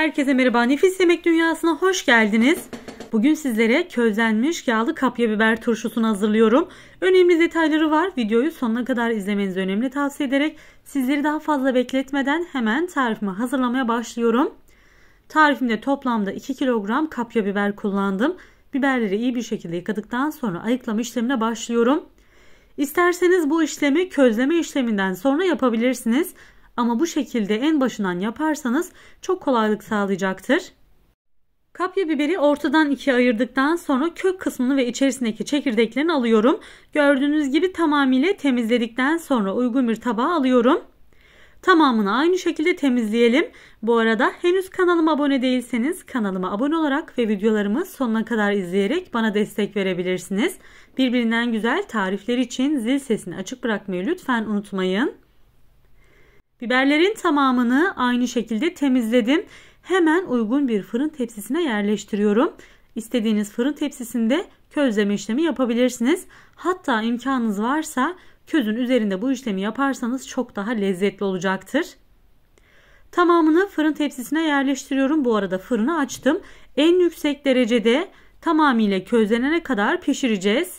Herkese merhaba. Nefis Yemek Dünyası'na hoş geldiniz. Bugün sizlere közlenmiş yağlı kapya biber turşusunu hazırlıyorum. Önemli detayları var. Videoyu sonuna kadar izlemenizi önemli tavsiye ederek sizleri daha fazla bekletmeden hemen tarifimi hazırlamaya başlıyorum. Tarifimde toplamda 2 kilogram kapya biber kullandım. Biberleri iyi bir şekilde yıkadıktan sonra ayıklama işlemine başlıyorum. İsterseniz bu işlemi közleme işleminden sonra yapabilirsiniz. Ama bu şekilde en başından yaparsanız çok kolaylık sağlayacaktır. Kapya biberi ortadan ikiye ayırdıktan sonra kök kısmını ve içerisindeki çekirdeklerini alıyorum. Gördüğünüz gibi tamamıyla temizledikten sonra uygun bir tabağa alıyorum. Tamamını aynı şekilde temizleyelim. Bu arada henüz kanalıma abone değilseniz kanalıma abone olarak ve videolarımı sonuna kadar izleyerek bana destek verebilirsiniz. Birbirinden güzel tarifler için zil sesini açık bırakmayı lütfen unutmayın. Biberlerin tamamını aynı şekilde temizledim. Hemen uygun bir fırın tepsisine yerleştiriyorum. İstediğiniz fırın tepsisinde közleme işlemi yapabilirsiniz. Hatta imkanınız varsa közün üzerinde bu işlemi yaparsanız çok daha lezzetli olacaktır. Tamamını fırın tepsisine yerleştiriyorum. Bu arada fırını açtım. En yüksek derecede tamamıyla közlenene kadar pişireceğiz.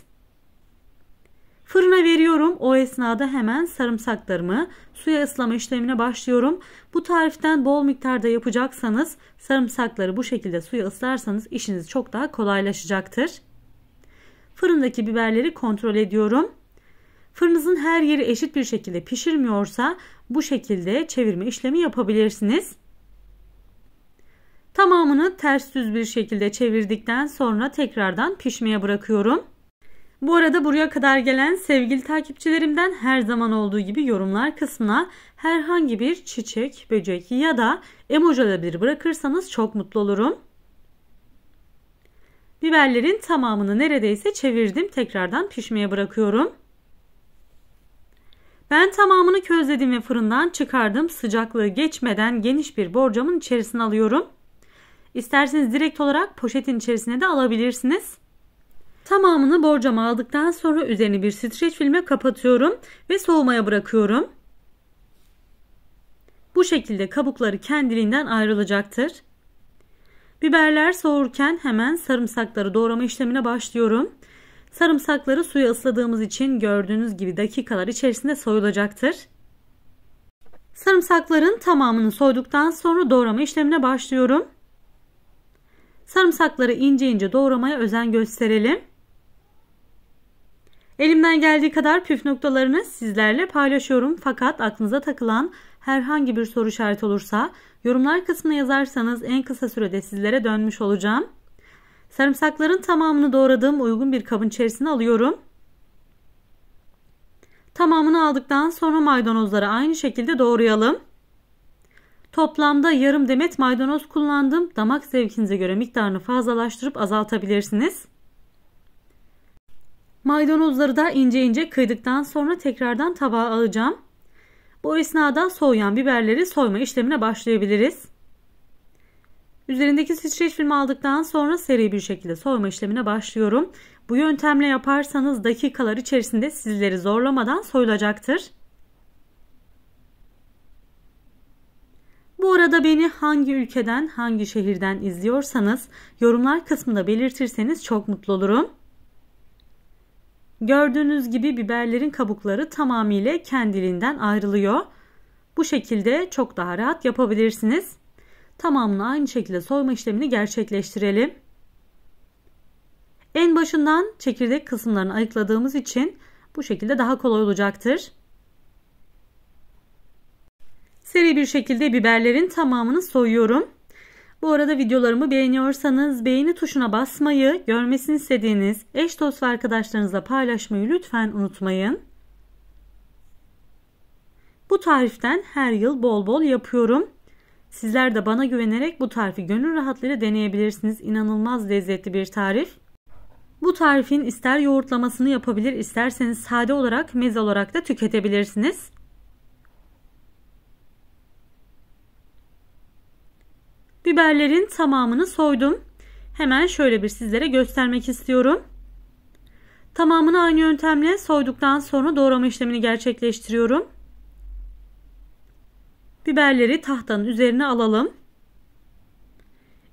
Fırına veriyorum. O esnada hemen sarımsaklarımı suya ıslama işlemine başlıyorum. Bu tariften bol miktarda yapacaksanız sarımsakları bu şekilde suya ıslarsanız işiniz çok daha kolaylaşacaktır. Fırındaki biberleri kontrol ediyorum. Fırınızın her yeri eşit bir şekilde pişirmiyorsa bu şekilde çevirme işlemi yapabilirsiniz. Tamamını ters düz bir şekilde çevirdikten sonra tekrardan pişmeye bırakıyorum. Bu arada buraya kadar gelen sevgili takipçilerimden her zaman olduğu gibi yorumlar kısmına herhangi bir çiçek, böcek ya da emoji olabilir bırakırsanız çok mutlu olurum. Biberlerin tamamını neredeyse çevirdim. Tekrardan pişmeye bırakıyorum. Ben tamamını közledim ve fırından çıkardım. Sıcaklığı geçmeden geniş bir borcamın içerisine alıyorum. İsterseniz direkt olarak poşetin içerisine de alabilirsiniz. Tamamını borcama aldıktan sonra üzerini bir streç filme kapatıyorum ve soğumaya bırakıyorum. Bu şekilde kabukları kendiliğinden ayrılacaktır. Biberler soğurken hemen sarımsakları doğrama işlemine başlıyorum. Sarımsakları suya ısladığımız için gördüğünüz gibi dakikalar içerisinde soyulacaktır. Sarımsakların tamamını soyduktan sonra doğrama işlemine başlıyorum. Sarımsakları ince ince doğramaya özen gösterelim. Elimden geldiği kadar püf noktalarını sizlerle paylaşıyorum. Fakat aklınıza takılan herhangi bir soru işareti olursa yorumlar kısmına yazarsanız en kısa sürede sizlere dönmüş olacağım. Sarımsakların tamamını doğradığım uygun bir kabın içerisine alıyorum. Tamamını aldıktan sonra maydanozları aynı şekilde doğrayalım. Toplamda yarım demet maydanoz kullandım. Damak zevkinize göre miktarını fazlalaştırıp azaltabilirsiniz. Maydanozları da ince ince kıydıktan sonra tekrardan tabağa alacağım. Bu esnada soğuyan biberleri soyma işlemine başlayabiliriz. Üzerindeki streç filmi aldıktan sonra seri bir şekilde soyma işlemine başlıyorum. Bu yöntemle yaparsanız dakikalar içerisinde sizleri zorlamadan soyulacaktır. Bu arada beni hangi ülkeden, hangi şehirden izliyorsanız yorumlar kısmında belirtirseniz çok mutlu olurum. Gördüğünüz gibi biberlerin kabukları tamamıyla kendiliğinden ayrılıyor. Bu şekilde çok daha rahat yapabilirsiniz. Tamamını aynı şekilde soyma işlemini gerçekleştirelim. En başından çekirdek kısımlarını ayıkladığımız için bu şekilde daha kolay olacaktır. Seri bir şekilde biberlerin tamamını soyuyorum. Bu arada videolarımı beğeniyorsanız beğeni tuşuna basmayı, görmesini istediğiniz eş dost ve arkadaşlarınızla paylaşmayı lütfen unutmayın. Bu tariften her yıl bol bol yapıyorum. Sizler de bana güvenerek bu tarifi gönül rahatlığıyla deneyebilirsiniz. İnanılmaz lezzetli bir tarif. Bu tarifin ister yoğurtlamasını yapabilir isterseniz sade olarak meze olarak da tüketebilirsiniz. Biberlerin tamamını soydum. Hemen şöyle bir sizlere göstermek istiyorum. Tamamını aynı yöntemle soyduktan sonra doğrama işlemini gerçekleştiriyorum. Biberleri tahtanın üzerine alalım.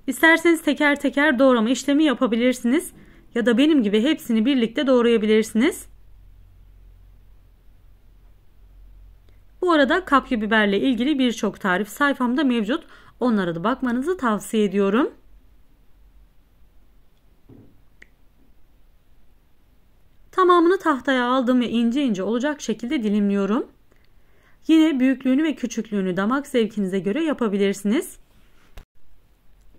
İsterseniz teker teker doğrama işlemi yapabilirsiniz ya da benim gibi hepsini birlikte doğrayabilirsiniz. Bu arada kapya biberle ilgili birçok tarif sayfamda mevcut. Onlara da bakmanızı tavsiye ediyorum. Tamamını tahtaya aldım ve ince ince olacak şekilde dilimliyorum. Yine büyüklüğünü ve küçüklüğünü damak zevkinize göre yapabilirsiniz.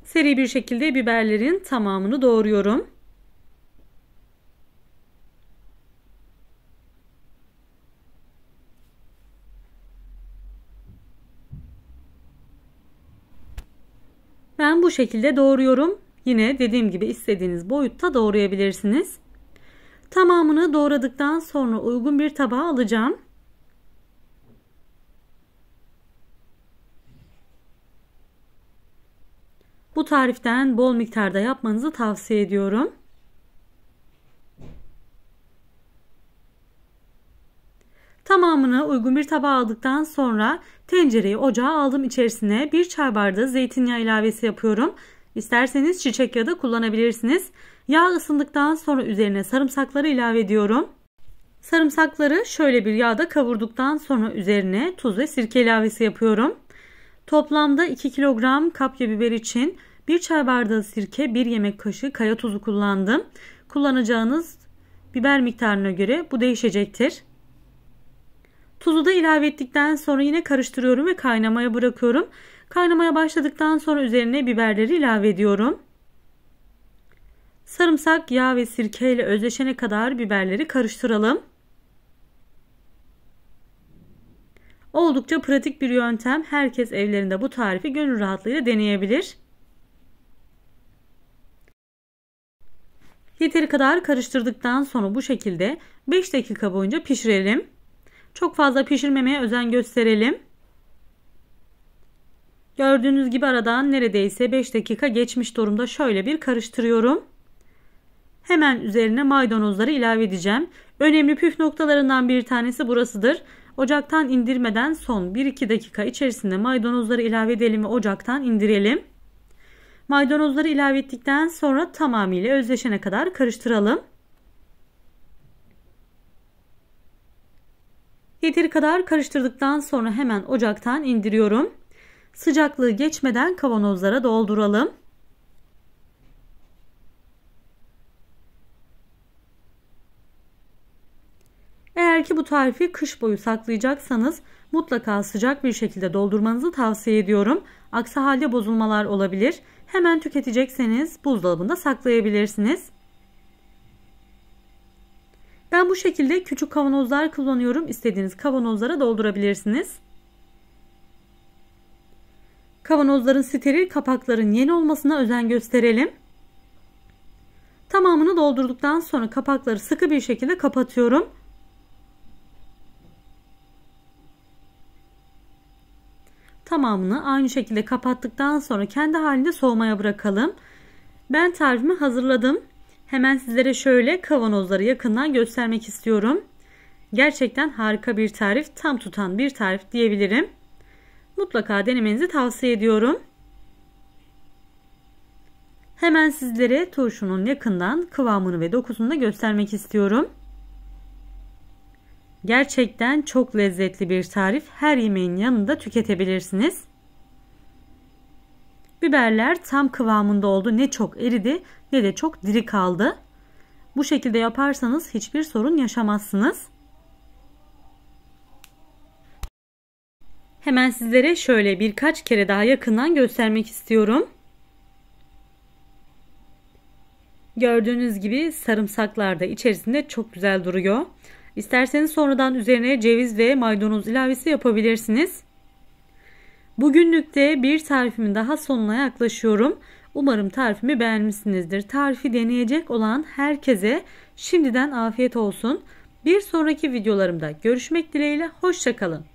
Seri bir şekilde biberlerin tamamını doğruyorum. Ben bu şekilde doğruyorum. Yine dediğim gibi istediğiniz boyutta doğrayabilirsiniz. Tamamını doğradıktan sonra uygun bir tabağa alacağım. Bu tariften bol miktarda yapmanızı tavsiye ediyorum. Tamamını uygun bir tabağa aldıktan sonra tencereyi ocağa aldım. İçerisine bir çay bardağı zeytinyağı ilavesi yapıyorum. İsterseniz çiçek yağı da kullanabilirsiniz. Yağ ısındıktan sonra üzerine sarımsakları ilave ediyorum. Sarımsakları şöyle bir yağda kavurduktan sonra üzerine tuz ve sirke ilavesi yapıyorum. Toplamda 2 kilogram kapya biber için 1 çay bardağı sirke, 1 yemek kaşığı kaya tuzu kullandım. Kullanacağınız biber miktarına göre bu değişecektir. Tuzu da ilave ettikten sonra yine karıştırıyorum ve kaynamaya bırakıyorum. Kaynamaya başladıktan sonra üzerine biberleri ilave ediyorum. Sarımsak, yağ ve sirke ile özleşene kadar biberleri karıştıralım. Oldukça pratik bir yöntem. Herkes evlerinde bu tarifi gönül rahatlığıyla deneyebilir. Yeteri kadar karıştırdıktan sonra bu şekilde 5 dakika boyunca pişirelim. Çok fazla pişirmemeye özen gösterelim. Gördüğünüz gibi aradan neredeyse 5 dakika geçmiş durumda şöyle bir karıştırıyorum. Hemen üzerine maydanozları ilave edeceğim. Önemli püf noktalarından bir tanesi burasıdır. Ocaktan indirmeden son 1-2 dakika içerisinde maydanozları ilave edelim ve ocaktan indirelim. Maydanozları ilave ettikten sonra tamamıyla özleşene kadar karıştıralım. Yeteri kadar karıştırdıktan sonra hemen ocaktan indiriyorum. Sıcaklığı geçmeden kavanozlara dolduralım. Eğer ki bu tarifi kış boyu saklayacaksanız mutlaka sıcak bir şekilde doldurmanızı tavsiye ediyorum. Aksi halde bozulmalar olabilir. Hemen tüketecekseniz buzdolabında saklayabilirsiniz. Ben bu şekilde küçük kavanozlar kullanıyorum. İstediğiniz kavanozlara doldurabilirsiniz. Kavanozların steril kapakların yeni olmasına özen gösterelim. Tamamını doldurduktan sonra kapakları sıkı bir şekilde kapatıyorum. Tamamını aynı şekilde kapattıktan sonra kendi halinde soğumaya bırakalım. Ben tarifimi hazırladım. Hemen sizlere şöyle kavanozları yakından göstermek istiyorum. Gerçekten harika bir tarif, tam tutan bir tarif diyebilirim. Mutlaka denemenizi tavsiye ediyorum. Hemen sizlere turşunun yakından kıvamını ve dokusunu da göstermek istiyorum. Gerçekten çok lezzetli bir tarif. Her yemeğin yanında tüketebilirsiniz biberler tam kıvamında oldu. Ne çok eridi ne de çok diri kaldı. Bu şekilde yaparsanız hiçbir sorun yaşamazsınız. Hemen sizlere şöyle birkaç kere daha yakından göstermek istiyorum. Gördüğünüz gibi sarımsaklar da içerisinde çok güzel duruyor. İsterseniz sonradan üzerine ceviz ve maydanoz ilavesi yapabilirsiniz. Bugünlükte bir tarifimin daha sonuna yaklaşıyorum. Umarım tarifimi beğenmişsinizdir. Tarifi deneyecek olan herkese şimdiden afiyet olsun. Bir sonraki videolarımda görüşmek dileğiyle. Hoşçakalın.